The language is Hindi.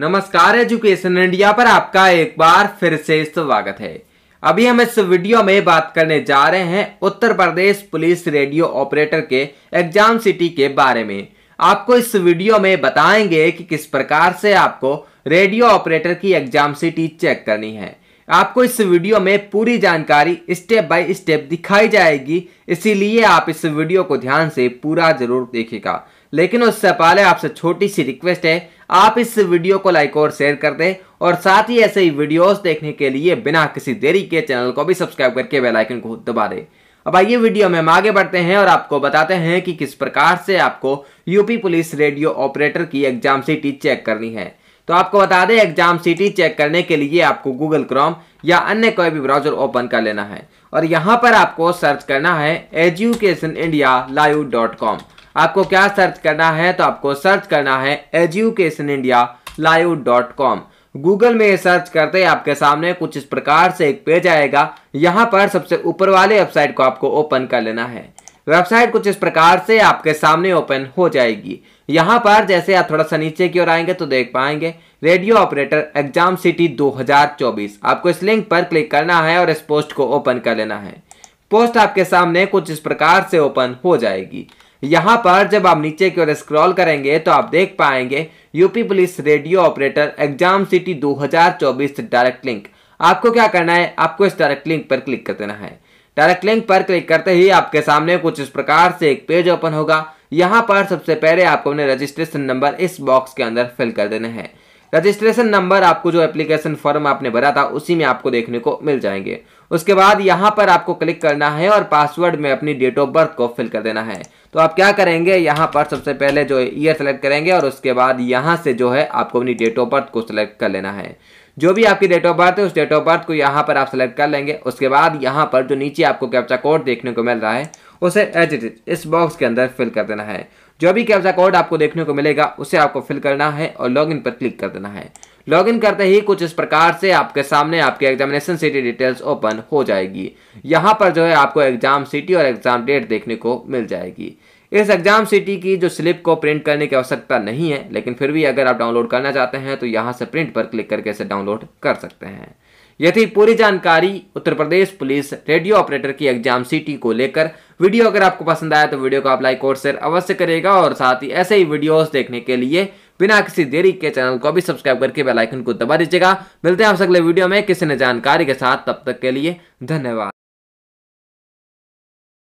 नमस्कार एजुकेशन इंडिया पर आपका एक बार फिर से स्वागत है अभी हम इस वीडियो में बात करने जा रहे हैं Uttar Pradesh police radio operator के एग्जाम सिटी के बारे में आपको इस वीडियो में बताएंगे कि किस प्रकार से आपको रेडियो ऑपरेटर की एग्जाम सिटी चेक करनी है आपको इस वीडियो में पूरी जानकारी स्टेप बाय स्टेप दिखाई जाएगी इसीलिए आप इस वीडियो को ध्यान से पूरा जरूर देखेगा लेकिन उससे पहले आपसे छोटी सी रिक्वेस्ट है आप इस वीडियो को लाइक और शेयर कर दें और साथ ही ऐसे ही वीडियोस देखने के लिए बिना किसी देरी के चैनल को भी सब्सक्राइब करके बेल आइकन को दबा दें अब आइए वीडियो में हम आगे बढ़ते हैं और आपको बताते हैं कि किस प्रकार से आपको यूपी पुलिस रेडियो ऑपरेटर की एग्जाम सीटी चेक करनी है तो आपको बता दें एग्जाम सीटी चेक करने के लिए आपको गूगल क्रोम या अन्य कोई भी ब्राउजर ओपन कर लेना है और यहाँ पर आपको सर्च करना है education India live dot com आपको क्या सर्च करना है तो आपको सर्च करना है education India live dot com Google में सर्च करते ही आपके सामने कुछ इस प्रकार से एक पेज आएगा यहाँ पर सबसे ऊपर वाले वेबसाइट को आपको ओपन कर लेना है वेबसाइट कुछ इस प्रकार से आपके सामने ओपन हो जाएगी यहाँ पर जैसे आप थोड़ा सा नीचे की ओर आएंगे तो देख पाएंगे रेडियो ऑपरेटर एग्जाम सिटी 2024 आपको इस लिंक पर क्लिक करना है और इस पोस्ट को ओपन कर लेना है पोस्ट आपके सामने कुछ इस प्रकार से ओपन हो जाएगी यहाँ पर जब आप नीचे की ओर स्क्रॉल करेंगे तो आप देख पाएंगे UP police radio operator exam city 2024 direct link आपको क्या करना है आपको इस डायरेक्ट लिंक पर क्लिक कर देना है डायरेक्ट लिंक पर क्लिक करते ही आपके सामने कुछ इस प्रकार से एक पेज ओपन होगा यहाँ पर सबसे पहले आपको अपने रजिस्ट्रेशन नंबर इस बॉक्स के अंदर फिल कर देने हैं रजिस्ट्रेशन नंबर आपको जो एप्लीकेशन फॉर्म आपने भरा था उसी में आपको देखने को मिल जाएंगे उसके बाद यहाँ पर आपको क्लिक करना है और पासवर्ड में अपनी डेट ऑफ बर्थ को फिल कर देना है तो आप क्या करेंगे यहाँ पर सबसे पहले जो ईयर सेलेक्ट करेंगे और उसके बाद यहाँ से जो है आपको अपनी डेट ऑफ बर्थ को सिलेक्ट कर लेना है जो भी आपकी डेट ऑफ बर्थ है उस डेट ऑफ बर्थ को यहाँ पर आप सेलेक्ट कर लेंगे उसके बाद यहाँ पर जो नीचे आपको कैप्चा कोड देखने को मिल रहा है उसे एडिटेड इस बॉक्स के अंदर फिल कर देना है जो भी कैप्चा कोड आपको देखने को मिलेगा उसे आपको फिल करना है और लॉग पर क्लिक कर देना है लॉगिन करते ही कुछ इस प्रकार से आपके सामने आपके एग्जामिनेशन सिटी डिटेल्स ओपन हो जाएगी यहाँ पर जो है आपको एग्जाम सीटी और एग्जाम डेट देखने को मिल जाएगी इस एग्जाम सिटी की जो स्लिप को प्रिंट करने की आवश्यकता नहीं है लेकिन फिर भी अगर आप डाउनलोड करना चाहते हैं तो यहाँ से प्रिंट पर क्लिक करके इसे डाउनलोड कर सकते हैं यह थी पूरी जानकारी Uttar Pradesh police radio operator की एग्जाम सिटी को लेकर वीडियो अगर आपको पसंद आया तो वीडियो को आप लाइक और शेयर अवश्य करेगा और साथ ही ऐसे ही वीडियोस देखने के लिए बिना किसी देरी के चैनल को भी सब्सक्राइब करके बेल आइकन को दबा दीजिएगा मिलते हैं आपसे अगले वीडियो में किसी ने जानकारी के साथ तब तक के लिए धन्यवाद